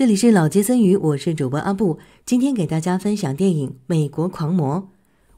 这里是老杰森鱼，我是主播阿布，今天给大家分享电影《美国狂魔》。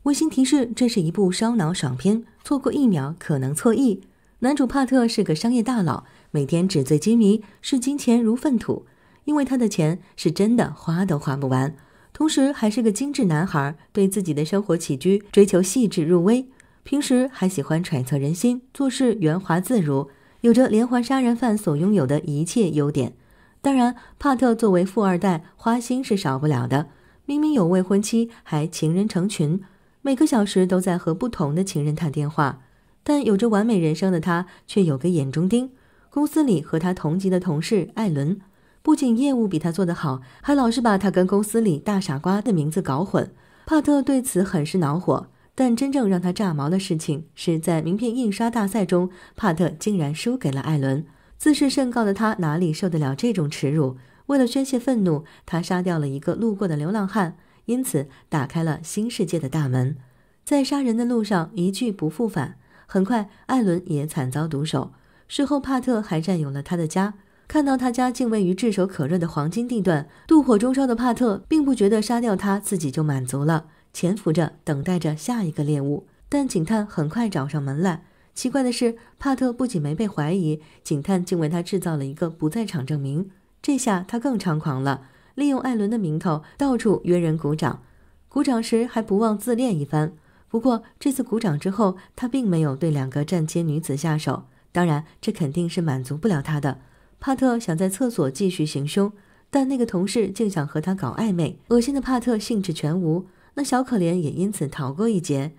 温馨提示：这是一部烧脑爽片，错过一秒可能错意。男主帕特是个商业大佬，每天纸醉金迷，视金钱如粪土，因为他的钱是真的花都花不完。同时还是个精致男孩，对自己的生活起居追求细致入微，平时还喜欢揣测人心，做事圆滑自如，有着连环杀人犯所拥有的一切优点。当然，帕特作为富二代，花心是少不了的。明明有未婚妻，还情人成群，每个小时都在和不同的情人谈电话。但有着完美人生的他，却有个眼中钉：公司里和他同级的同事艾伦，不仅业务比他做得好，还老是把他跟公司里大傻瓜的名字搞混。帕特对此很是恼火。但真正让他炸毛的事情，是在名片印刷大赛中，帕特竟然输给了艾伦。自视甚高的他哪里受得了这种耻辱？为了宣泄愤怒，他杀掉了一个路过的流浪汉，因此打开了新世界的大门。在杀人的路上一去不复返，很快艾伦也惨遭毒手。事后，帕特还占有了他的家。看到他家竟位于炙手可热的黄金地段，怒火中烧的帕特并不觉得杀掉他自己就满足了，潜伏着等待着下一个猎物。但警探很快找上门来。奇怪的是，帕特不仅没被怀疑，警探竟为他制造了一个不在场证明。这下他更猖狂了，利用艾伦的名头到处约人鼓掌，鼓掌时还不忘自恋一番。不过这次鼓掌之后，他并没有对两个站街女子下手，当然这肯定是满足不了他的。帕特想在厕所继续行凶，但那个同事竟想和他搞暧昧，恶心的帕特兴致全无，那小可怜也因此逃过一劫。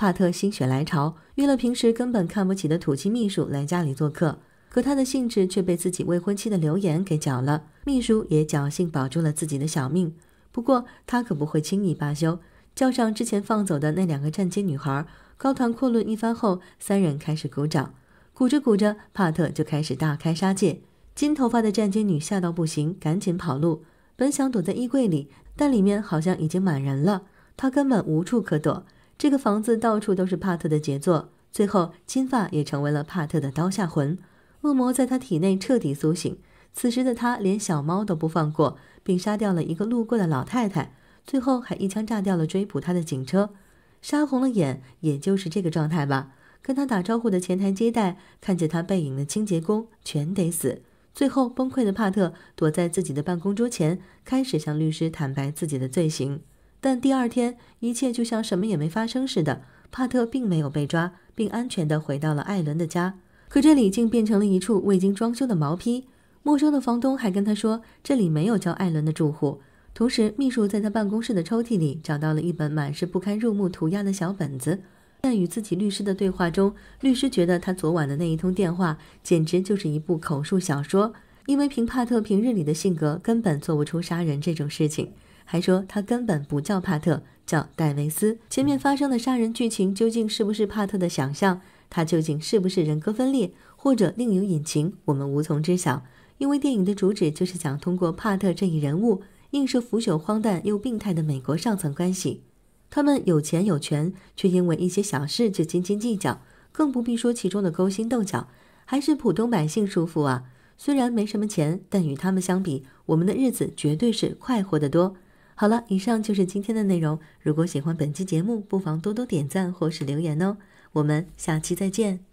帕特心血来潮，约了平时根本看不起的土气秘书来家里做客，可他的兴致却被自己未婚妻的留言给搅了。秘书也侥幸保住了自己的小命，不过他可不会轻易罢休，叫上之前放走的那两个站街女孩，高谈阔论一番后，三人开始鼓掌。鼓着鼓着，帕特就开始大开杀戒。金头发的站街女吓到不行，赶紧跑路。本想躲在衣柜里，但里面好像已经满人了，她根本无处可躲。这个房子到处都是帕特的杰作。最后，金发也成为了帕特的刀下魂，恶魔在他体内彻底苏醒。此时的他连小猫都不放过，并杀掉了一个路过的老太太。最后还一枪炸掉了追捕他的警车，杀红了眼，也就是这个状态吧。跟他打招呼的前台接待，看见他背影的清洁工全得死。最后崩溃的帕特躲在自己的办公桌前，开始向律师坦白自己的罪行。但第二天，一切就像什么也没发生似的。帕特并没有被抓，并安全地回到了艾伦的家。可这里竟变成了一处未经装修的毛坯。陌生的房东还跟他说，这里没有叫艾伦的住户。同时，秘书在他办公室的抽屉里找到了一本满是不堪入目涂鸦的小本子。在与自己律师的对话中，律师觉得他昨晚的那一通电话简直就是一部口述小说，因为凭帕特平日里的性格，根本做不出杀人这种事情。还说他根本不叫帕特，叫戴维斯。前面发生的杀人剧情究竟是不是帕特的想象？他究竟是不是人格分裂，或者另有隐情？我们无从知晓。因为电影的主旨就是想通过帕特这一人物，映射腐朽、荒诞又病态的美国上层关系。他们有钱有权，却因为一些小事就斤斤计较，更不必说其中的勾心斗角。还是普通百姓舒服啊！虽然没什么钱，但与他们相比，我们的日子绝对是快活得多。好了，以上就是今天的内容。如果喜欢本期节目，不妨多多点赞或是留言哦。我们下期再见。